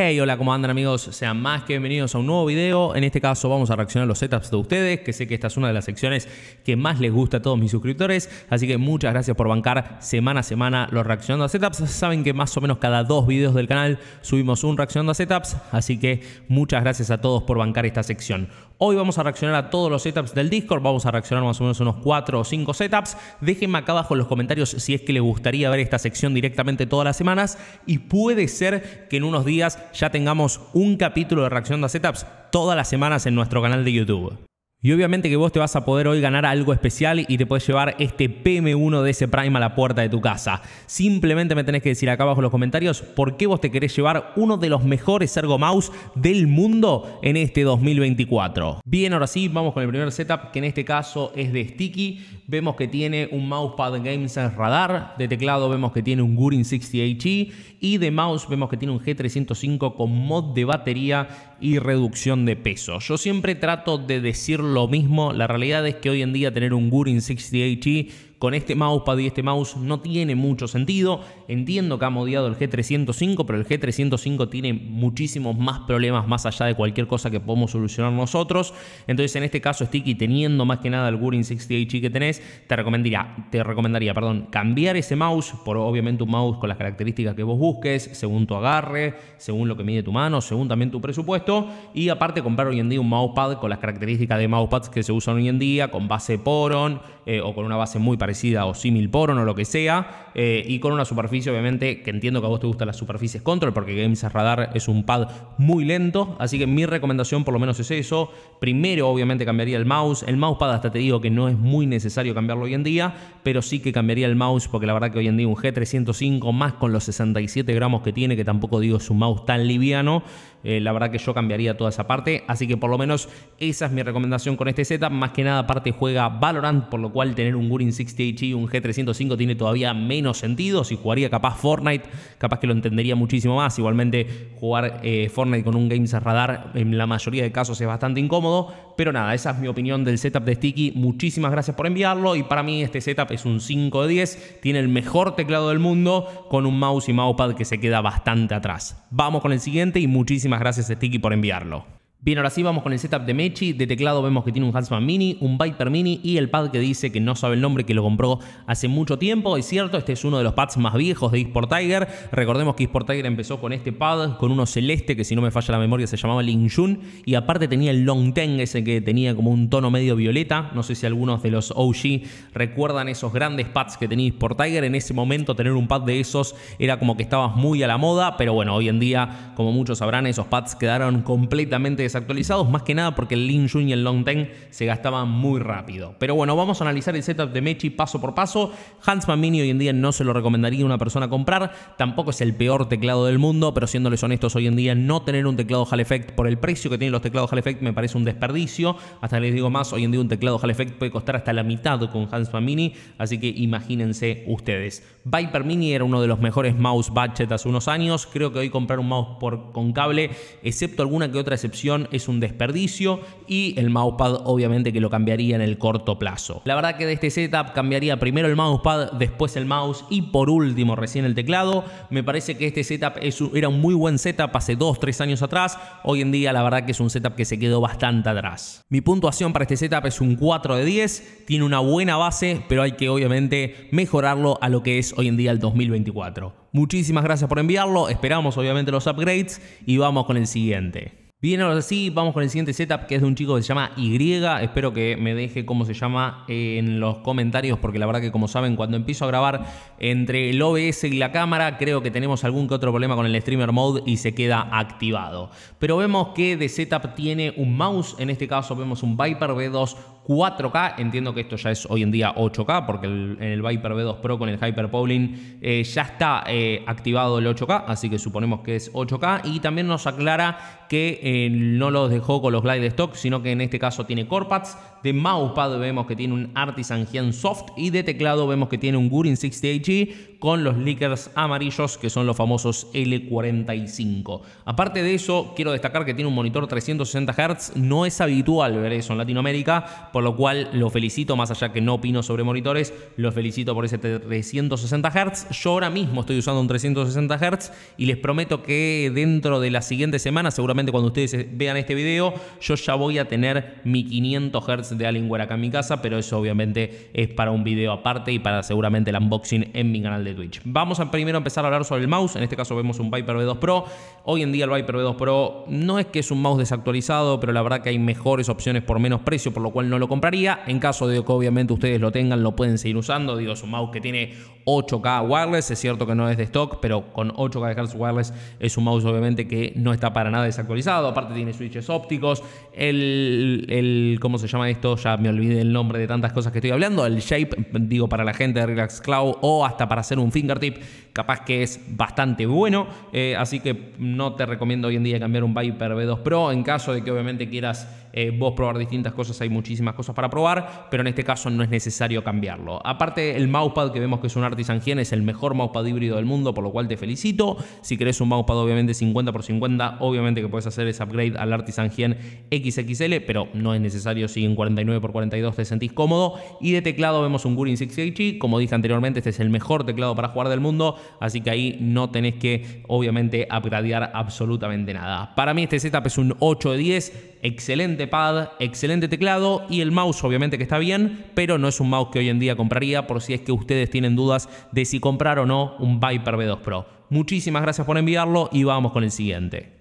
Hey, hola, ¿cómo andan amigos? Sean más que bienvenidos a un nuevo video. En este caso vamos a reaccionar los setups de ustedes, que sé que esta es una de las secciones que más les gusta a todos mis suscriptores, así que muchas gracias por bancar semana a semana los reaccionando a setups. Saben que más o menos cada dos videos del canal subimos un reaccionando a setups, así que muchas gracias a todos por bancar esta sección. Hoy vamos a reaccionar a todos los setups del Discord, vamos a reaccionar más o menos unos 4 o 5 setups. Déjenme acá abajo en los comentarios si es que les gustaría ver esta sección directamente todas las semanas y puede ser que en unos días ya tengamos un capítulo de reacción de setups todas las semanas en nuestro canal de YouTube. Y obviamente que vos te vas a poder hoy ganar algo especial y te puedes llevar este PM1 de ese Prime a la puerta de tu casa. Simplemente me tenés que decir acá abajo en los comentarios por qué vos te querés llevar uno de los mejores Ergo Mouse del mundo en este 2024. Bien, ahora sí, vamos con el primer setup que en este caso es de Sticky. Vemos que tiene un mousepad Games Radar, de teclado vemos que tiene un Gurin 60HE y de mouse vemos que tiene un G305 con mod de batería y reducción de peso. Yo siempre trato de decirlo lo mismo. La realidad es que hoy en día tener un Gurin 68 con este mousepad y este mouse no tiene mucho sentido. Entiendo que ha modiado el G305, pero el G305 tiene muchísimos más problemas más allá de cualquier cosa que podemos solucionar nosotros. Entonces, en este caso, Sticky, teniendo más que nada el Gurin 60 que tenés, te recomendaría, te recomendaría perdón, cambiar ese mouse por obviamente un mouse con las características que vos busques, según tu agarre, según lo que mide tu mano, según también tu presupuesto. Y aparte, comprar hoy en día un mousepad con las características de mousepads que se usan hoy en día, con base Poron eh, o con una base muy parecida resida o símil Poron o lo que sea, eh, y con una superficie obviamente que entiendo que a vos te gustan las superficies control, porque Games Radar es un pad muy lento, así que mi recomendación por lo menos es eso. Primero obviamente cambiaría el mouse, el mouse pad hasta te digo que no es muy necesario cambiarlo hoy en día, pero sí que cambiaría el mouse porque la verdad que hoy en día un G305 más con los 67 gramos que tiene, que tampoco digo es un mouse tan liviano, eh, la verdad que yo cambiaría toda esa parte, así que por lo menos esa es mi recomendación con este Z. más que nada aparte juega Valorant, por lo cual tener un Gurin 60 un G305 tiene todavía menos sentido. Si jugaría capaz Fortnite, capaz que lo entendería muchísimo más. Igualmente, jugar eh, Fortnite con un Games Radar en la mayoría de casos es bastante incómodo. Pero nada, esa es mi opinión del setup de Sticky. Muchísimas gracias por enviarlo. Y para mí, este setup es un 5 de 10. Tiene el mejor teclado del mundo con un mouse y mousepad que se queda bastante atrás. Vamos con el siguiente y muchísimas gracias, Sticky, por enviarlo. Bien, ahora sí vamos con el setup de Mechi. De teclado vemos que tiene un Hansman Mini, un Viper Mini y el pad que dice que no sabe el nombre, que lo compró hace mucho tiempo. Es cierto, este es uno de los pads más viejos de Esport Tiger. Recordemos que Esport Tiger empezó con este pad, con uno celeste que si no me falla la memoria se llamaba Lin Jun. Y aparte tenía el Long Teng, ese que tenía como un tono medio violeta. No sé si algunos de los OG recuerdan esos grandes pads que tenía Esport Tiger. En ese momento tener un pad de esos era como que estabas muy a la moda. Pero bueno, hoy en día, como muchos sabrán, esos pads quedaron completamente actualizados, más que nada porque el Lin Jun y el Long Ten se gastaban muy rápido. Pero bueno, vamos a analizar el setup de Mechi paso por paso. hansman Mini hoy en día no se lo recomendaría a una persona comprar, tampoco es el peor teclado del mundo, pero siéndoles honestos, hoy en día no tener un teclado hal Effect por el precio que tienen los teclados hal Effect me parece un desperdicio. Hasta les digo más, hoy en día un teclado hal Effect puede costar hasta la mitad con Hansman Mini, así que imagínense ustedes. Viper Mini era uno de los mejores mouse budget hace unos años, creo que hoy comprar un mouse por, con cable, excepto alguna que otra excepción, es un desperdicio y el mousepad obviamente que lo cambiaría en el corto plazo. La verdad que de este setup cambiaría primero el mousepad, después el mouse y por último recién el teclado. Me parece que este setup era un muy buen setup hace 2, 3 años atrás. Hoy en día la verdad que es un setup que se quedó bastante atrás. Mi puntuación para este setup es un 4 de 10. Tiene una buena base, pero hay que obviamente mejorarlo a lo que es hoy en día el 2024. Muchísimas gracias por enviarlo. Esperamos obviamente los upgrades y vamos con el siguiente. Bien, ahora sí, vamos con el siguiente setup que es de un chico que se llama Y. Espero que me deje cómo se llama en los comentarios, porque la verdad que como saben, cuando empiezo a grabar entre el OBS y la cámara, creo que tenemos algún que otro problema con el streamer mode y se queda activado. Pero vemos que de setup tiene un mouse, en este caso vemos un Viper V2, 4K. Entiendo que esto ya es hoy en día 8K, porque en el Viper V2 Pro con el Hyper Powling eh, ya está eh, activado el 8K, así que suponemos que es 8K. Y también nos aclara que eh, no los dejó con los Glide Stock, sino que en este caso tiene Corpats. De mousepad vemos que tiene un Artisan Gen Soft y de teclado vemos que tiene un Gurin 60 g con los leakers amarillos que son los famosos L45. Aparte de eso, quiero destacar que tiene un monitor 360 Hz. No es habitual ver eso en Latinoamérica por lo cual lo felicito, más allá que no opino sobre monitores, lo felicito por ese 360 Hz. Yo ahora mismo estoy usando un 360 Hz y les prometo que dentro de la siguiente semana, seguramente cuando ustedes eh, vean este video, yo ya voy a tener mi 500 Hz de Alienware acá en mi casa, pero eso obviamente es para un video aparte y para seguramente el unboxing en mi canal de Twitch. Vamos a primero empezar a hablar sobre el mouse. En este caso vemos un Viper V2 Pro. Hoy en día el Viper V2 Pro no es que es un mouse desactualizado, pero la verdad que hay mejores opciones por menos precio, por lo cual no lo compraría. En caso de que obviamente ustedes lo tengan, lo pueden seguir usando. Digo, es un mouse que tiene 8K wireless. Es cierto que no es de stock, pero con 8K de Hertz wireless es un mouse obviamente que no está para nada desactualizado. Aparte tiene switches ópticos. El, el ¿cómo se llama esto? Ya me olvidé el nombre de tantas cosas que estoy hablando. El shape, digo, para la gente de Relax Cloud o hasta para hacer un fingertip, capaz que es bastante bueno. Eh, así que no te recomiendo hoy en día cambiar un Viper V2 Pro en caso de que obviamente quieras eh, vos probar distintas cosas, hay muchísimas cosas para probar, pero en este caso no es necesario cambiarlo. Aparte, el mousepad que vemos que es un Artisan Gen es el mejor mousepad híbrido del mundo, por lo cual te felicito. Si querés un mousepad obviamente 50x50, obviamente que puedes hacer ese upgrade al Artisan Gen XXL, pero no es necesario si en 49x42 te sentís cómodo. Y de teclado vemos un Gurin 6 como dije anteriormente, este es el mejor teclado para jugar del mundo, así que ahí no tenés que obviamente upgradear absolutamente nada. Para mí este setup es un 8 de 10, excelente pad, excelente teclado y el mouse obviamente que está bien, pero no es un mouse que hoy en día compraría por si es que ustedes tienen dudas de si comprar o no un Viper V2 Pro. Muchísimas gracias por enviarlo y vamos con el siguiente.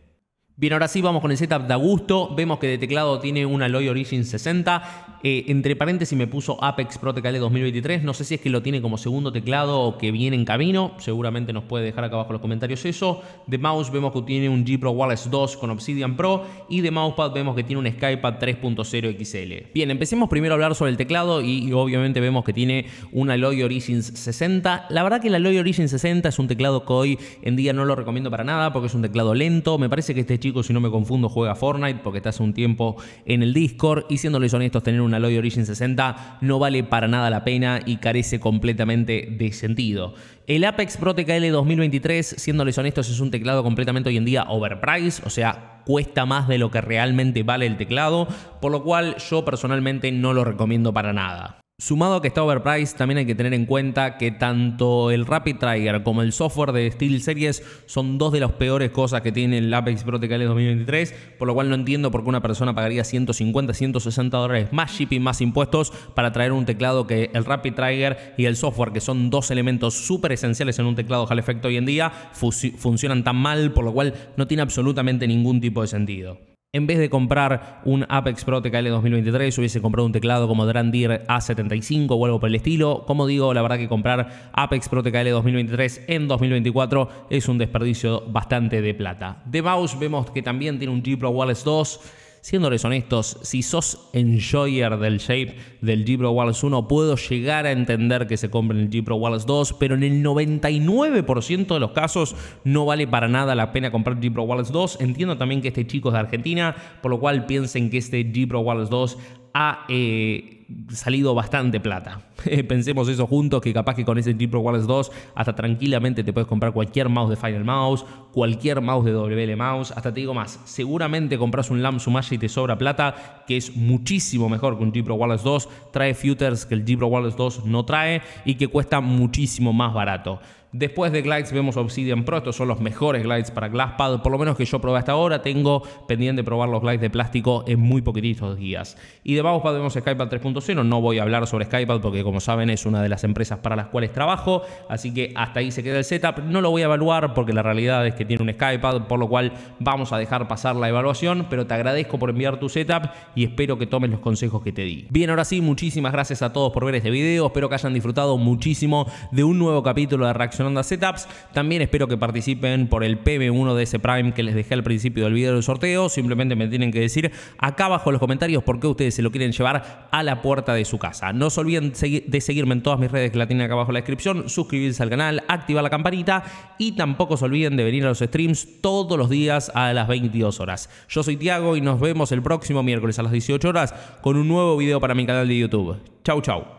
Bien, ahora sí vamos con el setup de Augusto. Vemos que de teclado tiene una Alloy Origin 60. Eh, entre paréntesis me puso Apex Pro TKL 2023. No sé si es que lo tiene como segundo teclado o que viene en camino. Seguramente nos puede dejar acá abajo en los comentarios eso. De mouse vemos que tiene un G Pro Wireless 2 con Obsidian Pro. Y de mousepad vemos que tiene un Skypad 3.0 XL. Bien, empecemos primero a hablar sobre el teclado y, obviamente vemos que tiene un Alloy Origin 60. La verdad que el Alloy Origin 60 es un teclado que hoy en día no lo recomiendo para nada porque es un teclado lento. Me parece que este si no me confundo, juega Fortnite porque estás hace un tiempo en el Discord y siéndoles honestos, tener una Aloy Origin 60 no vale para nada la pena y carece completamente de sentido. El Apex Pro TKL 2023, siéndoles honestos, es un teclado completamente hoy en día overpriced, o sea, cuesta más de lo que realmente vale el teclado, por lo cual yo personalmente no lo recomiendo para nada. Sumado a que está overpriced, también hay que tener en cuenta que tanto el Rapid Trigger como el software de Series son dos de las peores cosas que tiene el Apex Pro TKL 2023, por lo cual no entiendo por qué una persona pagaría 150, 160 dólares más shipping, más impuestos para traer un teclado que el Rapid Trigger y el software, que son dos elementos súper esenciales en un teclado Hall Effect hoy en día, funcionan tan mal, por lo cual no tiene absolutamente ningún tipo de sentido. En vez de comprar un Apex Pro TKL 2023, hubiese comprado un teclado como Grandir A75 o algo por el estilo. Como digo, la verdad que comprar Apex Pro TKL 2023 en 2024 es un desperdicio bastante de plata. De mouse vemos que también tiene un G Pro Wireless 2 Siéndoles honestos, si sos enjoyer del shape del Pro Wallace 1, puedo llegar a entender que se compren el Pro Wallace 2, pero en el 99% de los casos no vale para nada la pena comprar Pro Wallace 2. Entiendo también que este chico es de Argentina, por lo cual piensen que este Pro Wallace 2 ha eh, salido bastante plata. Eh, pensemos eso juntos, que capaz que con ese Triple Wireless 2 hasta tranquilamente te puedes comprar cualquier mouse de Final Mouse, cualquier mouse de WL Mouse, hasta te digo más, seguramente compras un Lampsumashi y te sobra plata, que es muchísimo mejor que un Pro Wireless 2, trae futures que el Triple Wireless 2 no trae y que cuesta muchísimo más barato. Después de glides vemos Obsidian Pro, estos son los mejores glides para Glasspad, por lo menos que yo probé hasta ahora, tengo pendiente de probar los glides de plástico en muy poquititos días. Y de Mousepad vemos Skypad 3.0, no voy a hablar sobre Skypad porque como saben es una de las empresas para las cuales trabajo, así que hasta ahí se queda el setup, no lo voy a evaluar porque la realidad es que tiene un Skypad, por lo cual vamos a dejar pasar la evaluación, pero te agradezco por enviar tu setup y espero que tomes los consejos que te di. Bien, ahora sí, muchísimas gracias a todos por ver este video, espero que hayan disfrutado muchísimo de un nuevo capítulo de reacción en Onda Setups. También espero que participen por el PB1 de ese Prime que les dejé al principio del video del sorteo. Simplemente me tienen que decir acá abajo en los comentarios por qué ustedes se lo quieren llevar a la puerta de su casa. No se olviden de seguirme en todas mis redes que la tienen acá abajo en la descripción, suscribirse al canal, activar la campanita y tampoco se olviden de venir a los streams todos los días a las 22 horas. Yo soy Tiago y nos vemos el próximo miércoles a las 18 horas con un nuevo video para mi canal de YouTube. Chau, chau.